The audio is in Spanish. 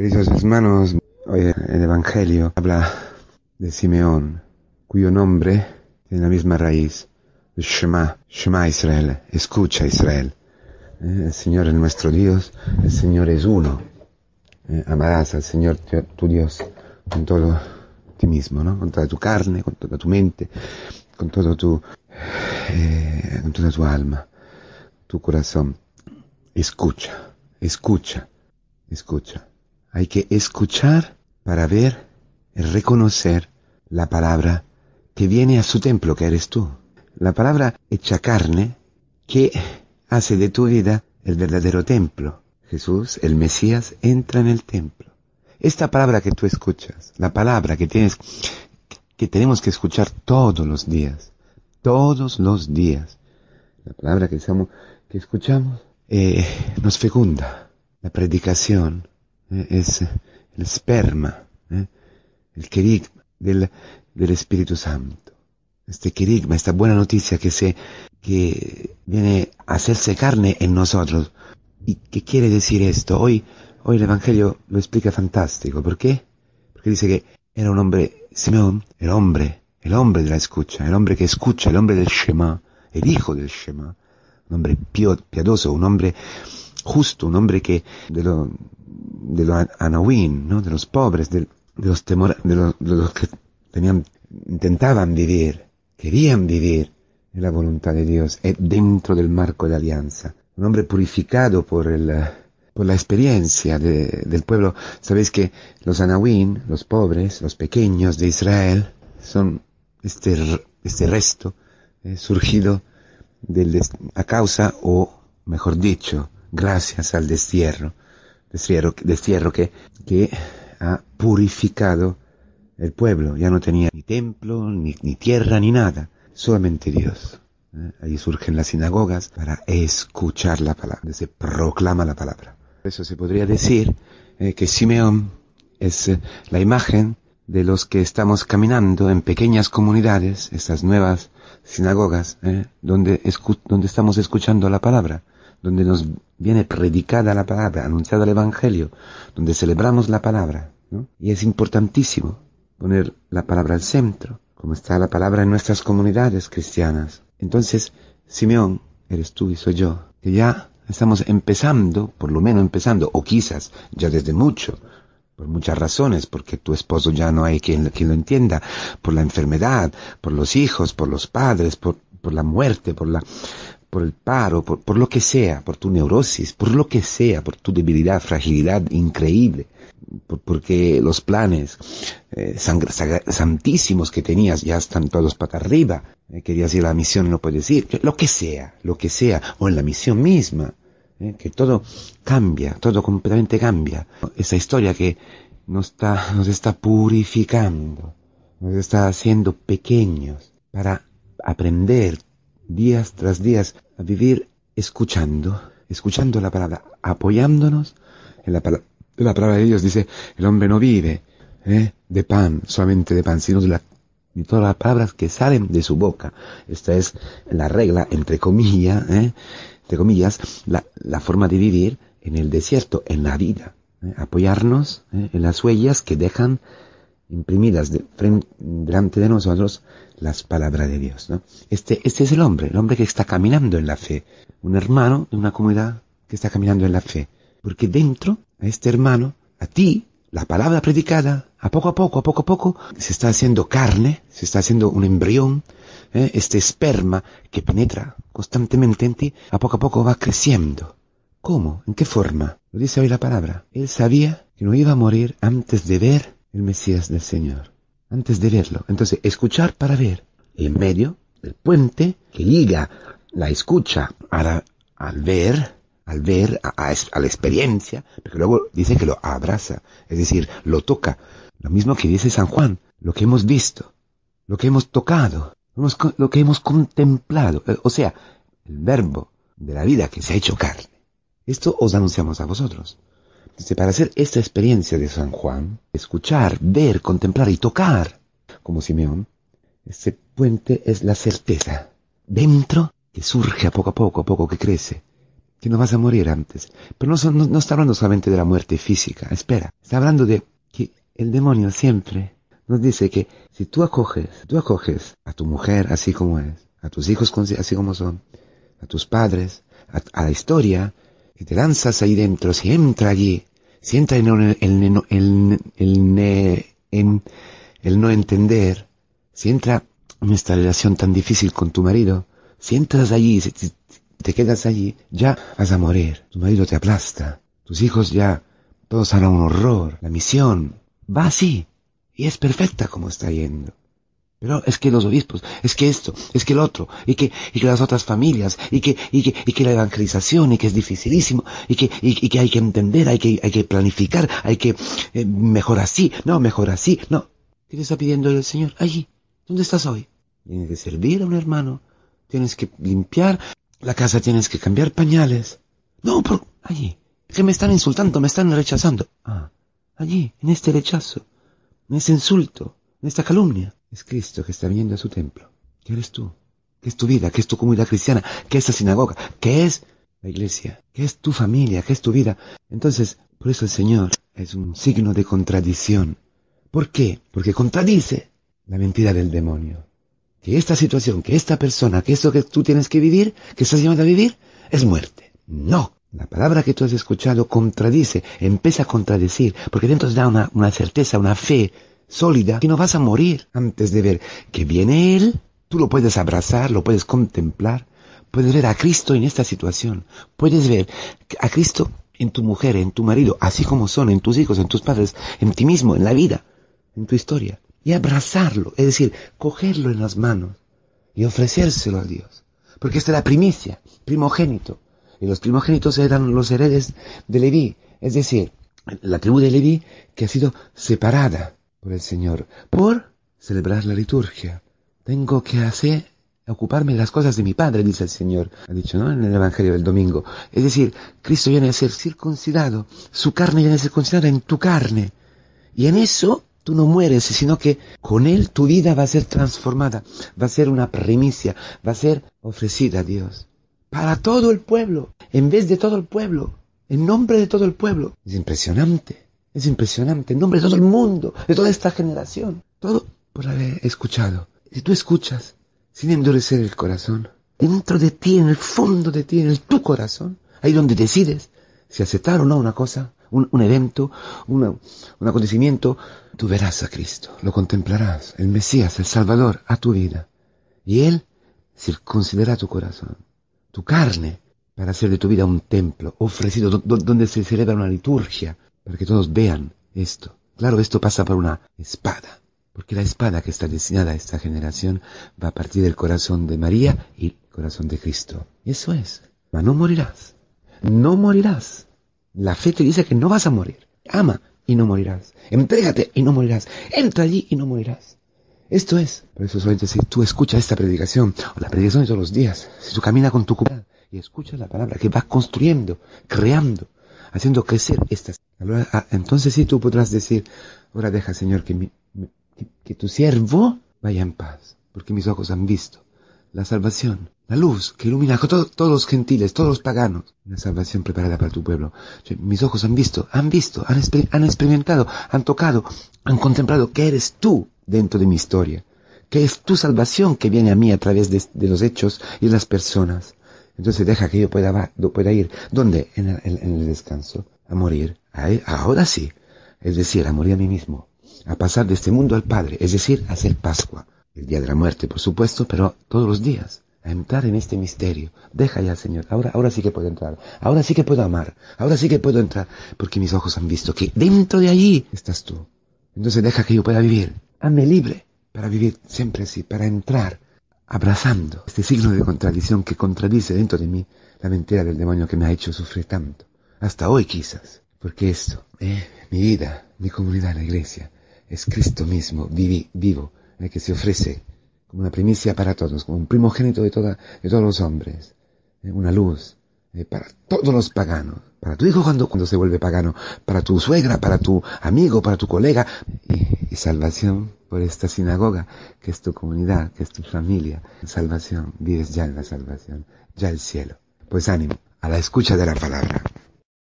Queridos hermanos, hoy el Evangelio habla de Simeón, cuyo nombre tiene la misma raíz, Shema, Shema Israel, escucha Israel. Eh, el Señor es nuestro Dios, el Señor es uno. Eh, amarás al Señor tu Dios con todo ti mismo, ¿no? con toda tu carne, con toda tu mente, con, todo tu, eh, con toda tu alma, tu corazón. Escucha, escucha, escucha. Hay que escuchar para ver y reconocer la palabra que viene a su templo, que eres tú. La palabra hecha carne que hace de tu vida el verdadero templo. Jesús, el Mesías, entra en el templo. Esta palabra que tú escuchas, la palabra que tienes, que tenemos que escuchar todos los días, todos los días. La palabra que, que escuchamos eh, nos fecunda. La predicación eh, es el esperma, eh, el querigma del, del, Espíritu Santo. Este querigma, esta buena noticia que, se, que viene a hacerse carne en nosotros. ¿Y qué quiere decir esto? Hoy, hoy el Evangelio lo explica fantástico. ¿Por qué? Porque dice que era un hombre, Simeón, el hombre, el hombre de la escucha, el hombre que escucha, el hombre del Shema, el hijo del Shema, un hombre piadoso, un hombre justo, un hombre que de los de ¿no? de los pobres, de, los temor, de, los que tenían, intentaban vivir, querían vivir en la voluntad de Dios, eh, dentro del marco de alianza. Un hombre purificado por el, eh, por la experiencia del pueblo. Sabéis que los anawin, los pobres, los pequeños de Israel, son este, este resto eh, surgido a causa o, mejor dicho, gracias al destierro, destierro, que, ha purificado el pueblo. Ya no tenía ni templo, ni, tierra, ni nada, solamente Dios. ¿eh? Ahí surgen las sinagogas para escuchar la palabra, se proclama la palabra. Eso se podría decir eh, que Simeón es eh, la imagen de los que estamos caminando en pequeñas comunidades, estas nuevas sinagogas, ¿eh? donde, donde estamos escuchando la palabra, donde nos viene predicada la palabra, anunciada el Evangelio, donde celebramos la palabra. Y es importantísimo poner la palabra al centro, como está la palabra en nuestras comunidades cristianas. Entonces, Simeón, eres tú y soy yo, que ya estamos empezando, por lo menos empezando, o quizás ya desde mucho, por muchas razones, porque tu esposo ya no hay quien, lo entienda, por la enfermedad, por los hijos, por los padres, por, la muerte, por la, por el paro, por, lo que sea, por tu neurosis, por lo que sea, por tu debilidad, fragilidad increíble, porque los planes eh, santísimos que tenías ya están todos para arriba, eh, querías ir a la misión y no puedes ir, lo que sea, lo que sea, o en la misión misma, ¿eh? que todo cambia, todo completamente cambia. Esa historia que nos está, nos está purificando, nos está haciendo pequeños para aprender días tras días a vivir escuchando, escuchando la palabra, apoyándonos en la, palabra, la palabra de Dios. Dice, el hombre no vive ¿eh? de pan, solamente de pan, sino de, la, de todas las palabras que salen de su boca. Esta es la regla, entre comillas, ¿eh? comillas, la, forma de vivir en el desierto, en la vida. ¿eh? Apoyarnos ¿eh? en las huellas que dejan imprimidas delante de nosotros las palabras de Dios. ¿no? Este, este es el hombre, el hombre que está caminando en la fe. Un hermano de una comunidad que está caminando en la fe. Porque dentro, a este hermano, a ti, la palabra predicada, a poco a poco, a poco a poco, se está haciendo carne, se está haciendo un embrión, ¿eh? este esperma que penetra constantemente en ti, a poco a poco va creciendo. ¿Cómo? ¿En qué forma? Lo dice hoy la palabra. Él sabía que no iba a morir antes de ver el Mesías del Señor, antes de verlo. Entonces, escuchar para ver. En medio del puente que liga la escucha al ver, al ver, a, la experiencia, porque luego dice que lo abraza, es decir, lo toca. Lo mismo que dice San Juan, lo que hemos visto, lo que hemos tocado, lo que hemos contemplado, eh, o sea, el verbo de la vida que se ha hecho carne. Esto os anunciamos a vosotros. Dice, para hacer esta experiencia de San Juan, escuchar, ver, contemplar y tocar, como Simeón, ese puente es la certeza dentro que surge a poco a poco, a poco que crece, que no vas a morir antes. Pero no, no, no está hablando solamente de la muerte física, espera, está hablando de que el demonio siempre nos dice que si tú acoges, tú acoges a tu mujer así como es, a tus hijos así como son, a tus padres, a, la historia, y te lanzas ahí dentro, si entra allí, si entra en el, el no entender, si entra en esta relación tan difícil con tu marido, si entras allí, si te, te quedas allí, ya vas a morir. Tu marido te aplasta. Tus hijos ya, todos harán un horror. La misión va así y es perfecta como está yendo. Pero es que los obispos, es que esto, es que el otro, y que, y que las otras familias, y que, y que, la evangelización, y que es dificilísimo, y que, y, que hay que entender, hay que, hay que planificar, hay que, eh, mejor así, no, mejor así, no. ¿Qué te está pidiendo el Señor? Allí, ¿dónde estás hoy? Tienes que servir a un hermano, tienes que limpiar la casa, tienes que cambiar pañales. No, pero allí, que me están insultando, me están rechazando. Ah, allí, en este rechazo, en ese insulto, en esta calumnia. Es Cristo que está viniendo a su templo. ¿Qué eres tú? ¿Qué es tu vida? ¿Qué es tu comunidad cristiana? ¿Qué es la sinagoga? ¿Qué es la iglesia? ¿Qué es tu familia? ¿Qué es tu vida? Entonces, por eso el Señor es un signo de contradicción. ¿Por qué? Porque contradice la mentira del demonio. Que esta situación, que esta persona, que esto que tú tienes que vivir, que estás llamado a vivir, es muerte. No, la palabra que tú has escuchado contradice, empieza a contradecir, porque dentro te da una, certeza, una fe sólida, que no vas a morir antes de ver que viene Él. Tú lo puedes abrazar, lo puedes contemplar, puedes ver a Cristo en esta situación, puedes ver a Cristo en tu mujer, en tu marido, así como son, en tus hijos, en tus padres, en ti mismo, en la vida, en tu historia. Y abrazarlo, es decir, cogerlo en las manos y ofrecérselo a Dios. Porque esta es la primicia, primogénito y los primogénitos eran los heredes de Leví, es decir, la tribu de Leví que ha sido separada por el Señor por celebrar la liturgia. Tengo que hacer ocuparme de las cosas de mi Padre, dice el Señor, ha dicho ¿no? en el Evangelio del domingo. Es decir, Cristo viene a ser circuncidado, su carne viene a ser circuncidada en tu carne. Y en eso tú no mueres, sino que con Él tu vida va a ser transformada, va a ser una primicia, va a ser ofrecida a Dios para todo el pueblo, en vez de todo el pueblo, en nombre de todo el pueblo. Es impresionante, es impresionante, en nombre de todo el mundo, de toda esta generación, todo por haber escuchado. Si tú escuchas sin endurecer el corazón, dentro de ti, en el fondo de ti, en tu corazón, ahí donde decides si aceptar o no una cosa, un, evento, un acontecimiento, tú verás a Cristo, lo contemplarás, el Mesías, el Salvador, a tu vida. Y Él circuncidará tu corazón tu carne, para hacer de tu vida un templo ofrecido donde se celebra una liturgia, para que todos vean esto. Claro, esto pasa por una espada, porque la espada que está destinada a esta generación va a partir del corazón de María y el corazón de Cristo. Eso es. Mas no morirás. No morirás. La fe te dice que no vas a morir. Ama y no morirás. Entrégate y no morirás. Entra allí y no morirás. Esto es, por eso solamente si tú escuchas esta predicación, o la predicación de todos los días, si tú caminas con tu cuidado y escuchas la palabra que vas construyendo, creando, haciendo crecer estas, ah, entonces sí tú podrás decir, ahora deja Señor que, que, tu siervo vaya en paz, porque mis ojos han visto la salvación, la luz que ilumina a todos los gentiles, todos los paganos, la salvación preparada para tu pueblo. Mis ojos han visto, han visto, han, han experimentado, han tocado, han contemplado que eres tú, dentro de mi historia, que es tu salvación que viene a mí a través de, los hechos y las personas. Entonces deja que yo pueda, ir. ¿Dónde? En el, descanso. A morir. ahora sí. Es decir, a morir a mí mismo. A pasar de este mundo al Padre. Es decir, a hacer Pascua. El día de la muerte, por supuesto, pero todos los días. A entrar en este misterio. Deja ya, Señor. Ahora, ahora sí que puedo entrar. Ahora sí que puedo amar. Ahora sí que puedo entrar. Porque mis ojos han visto que dentro de allí estás tú. Entonces deja que yo pueda vivir. Hazme libre para vivir siempre así, para entrar abrazando este signo de contradicción que contradice dentro de mí la mentira del demonio que me ha hecho sufrir tanto, hasta hoy quizás, porque esto, eh, mi vida, mi comunidad, la iglesia, es Cristo mismo, viví, vivo, el que se ofrece como una primicia para todos, como un primogénito de, toda, de todos los hombres, eh, una luz, eh, para todos los paganos, para tu hijo cuando, cuando se vuelve pagano, para tu suegra, para tu amigo, para tu colega, y, y salvación por esta sinagoga, que es tu comunidad, que es tu familia, salvación, vives ya en la salvación, ya el cielo. Pues ánimo, a la escucha de la palabra.